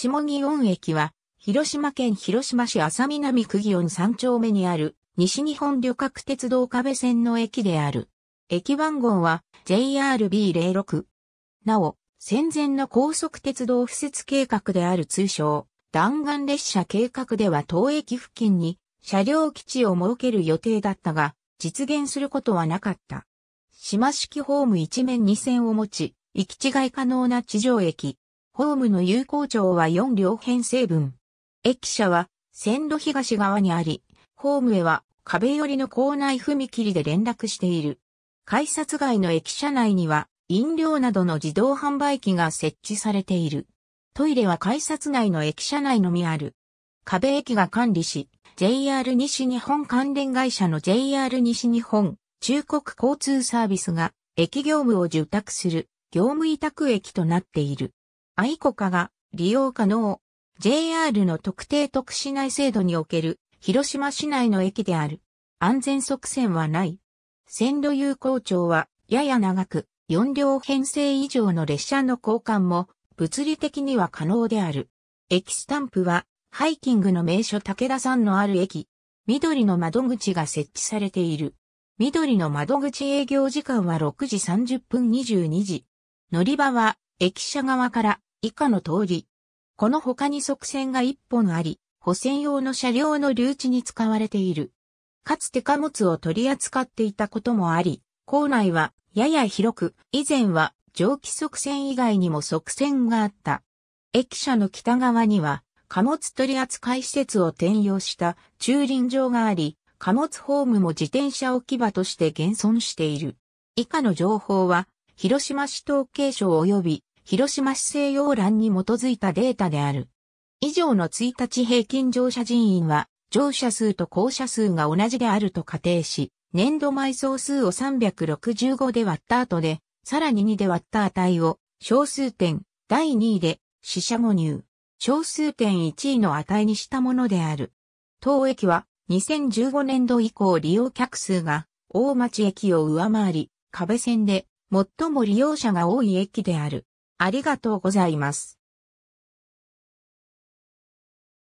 下祇園駅は、広島県広島市浅南区祇園3丁目にある、西日本旅客鉄道壁線の駅である。駅番号は JRB06。なお、戦前の高速鉄道敷設計画である通称、弾丸列車計画では当駅付近に車両基地を設ける予定だったが、実現することはなかった。島式ホーム一面二線を持ち、行き違い可能な地上駅、ホームの有効長は4両編成分。駅舎は線路東側にあり、ホームへは壁寄りの構内踏切で連絡している。改札外の駅舎内には飲料などの自動販売機が設置されている。トイレは改札内の駅舎内のみある。壁駅が管理し、JR 西日本関連会社の JR 西日本中国交通サービスが駅業務を受託する業務委託駅となっている。アイコカが利用可能。JR の特定特市内制度における広島市内の駅である。安全側線はない。線路有効長はやや長く4両編成以上の列車の交換も物理的には可能である。駅スタンプはハイキングの名所武田山のある駅。緑の窓口が設置されている。緑の窓口営業時間は6時30分22時。乗り場は駅舎側から以下の通り。この他に側線が一本あり、補線用の車両の留置に使われている。かつて貨物を取り扱っていたこともあり、構内はやや広く、以前は蒸気側線以外にも側線があった。駅舎の北側には貨物取扱施設を転用した駐輪場があり、貨物ホームも自転車置き場として現存している。以下の情報は、広島市統計省及び広島市西洋欄に基づいたデータである。以上の1日平均乗車人員は、乗車数と降車数が同じであると仮定し、年度埋葬数を365で割った後で、さらに2で割った値を、小数点第2位で、死者誤入、小数点1位の値にしたものである。当駅は、2015年度以降利用客数が、大町駅を上回り、壁線で、最も利用者が多い駅である。ありがとうございます。